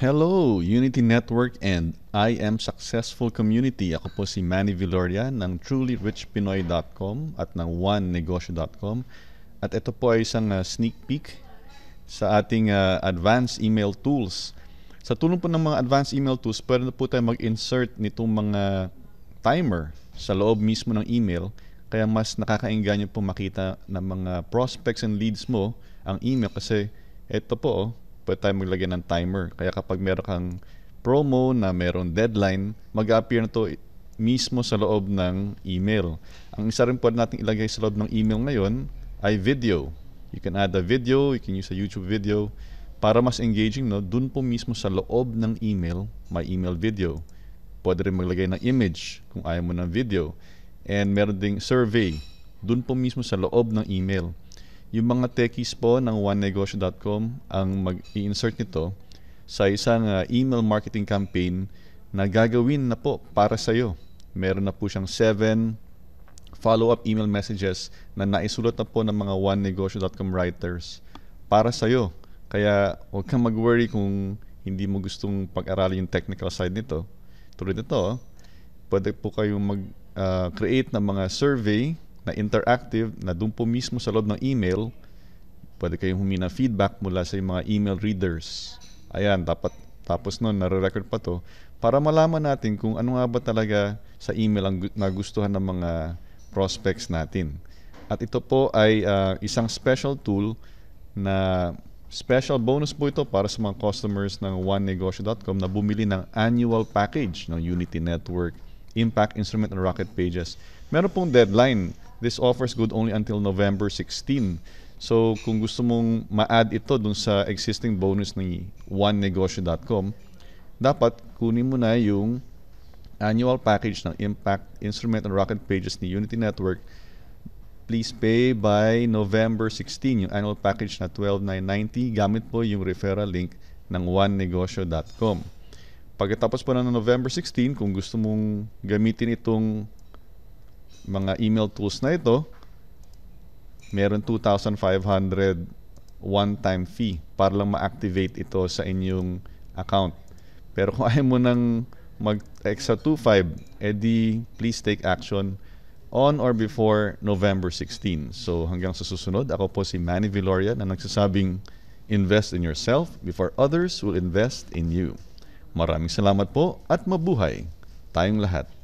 Hello, Unity Network and I Am Successful Community. Ako po si Manny Viloria ng trulyrichpinoy.com at ng onenegosyo.com. At ito po ay isang uh, sneak peek sa ating uh, advanced email tools. Sa tulong po ng mga advanced email tools, pwede na po tayo mag-insert nitong mga timer sa loob mismo ng email. Kaya mas nakakainganyo po makita ng mga prospects and leads mo ang email kasi ito po, oh, pwede tayo maglagay ng timer. Kaya kapag meron kang promo na meron deadline, mag-appear na to mismo sa loob ng email. Ang isa rin pwede natin ilagay sa loob ng email ngayon ay video. You can add a video, you can use a YouTube video. Para mas engaging, no, dun po mismo sa loob ng email, may email video. Pwede rin maglagay ng image kung ayaw mo ng video. And meron ding survey, dun po mismo sa loob ng email. Yung mga techies po ng onenegosyo.com ang mag-i-insert nito sa isang uh, email marketing campaign na gagawin na po para sa iyo. Meron na po siyang 7 follow-up email messages na naisulat na po ng mga onenegosyo.com writers para sa iyo. Kaya huwag kang mag-worry kung hindi mo gustong pag-aralin yung technical side nito. Tulad nito, ah, pwede po kayong mag-create ah, uh, ng mga survey na interactive na doon po mismo sa loob ng email, pwede kayong humina feedback mula sa mga email readers. Ayan, dapat tapos noon, nare-record pa to para malaman natin kung ano nga ba talaga sa email ang nagustuhan ng mga prospects natin. At ito po ay uh, isang special tool na Special bonus po ito para sa mga customers ng onenegosyo.com na bumili ng annual package ng Unity Network, Impact Instrument, and Rocket Pages. Meron pong deadline This offer's good only until November 16. So kung gusto mong ma-add ito dun sa existing bonus ni onenegosyo.com, dapat kunin mo na yung annual package ng Impact Instrument and Rocket Pages ni Unity Network. Please pay by November 16 yung annual package na 12,990 gamit po yung referral link ng onenegosyo.com. Pagkatapos po na ng November 16, kung gusto mong gamitin itong mga email tools na ito, meron 2,500 one-time fee para lang ma-activate ito sa inyong account. Pero kung ayaw mo nang mag-extra 2,500, edi please take action on or before November 16. So hanggang sa susunod, ako po si Manny Viloria na nagsasabing invest in yourself before others will invest in you. Maraming salamat po at mabuhay tayong lahat.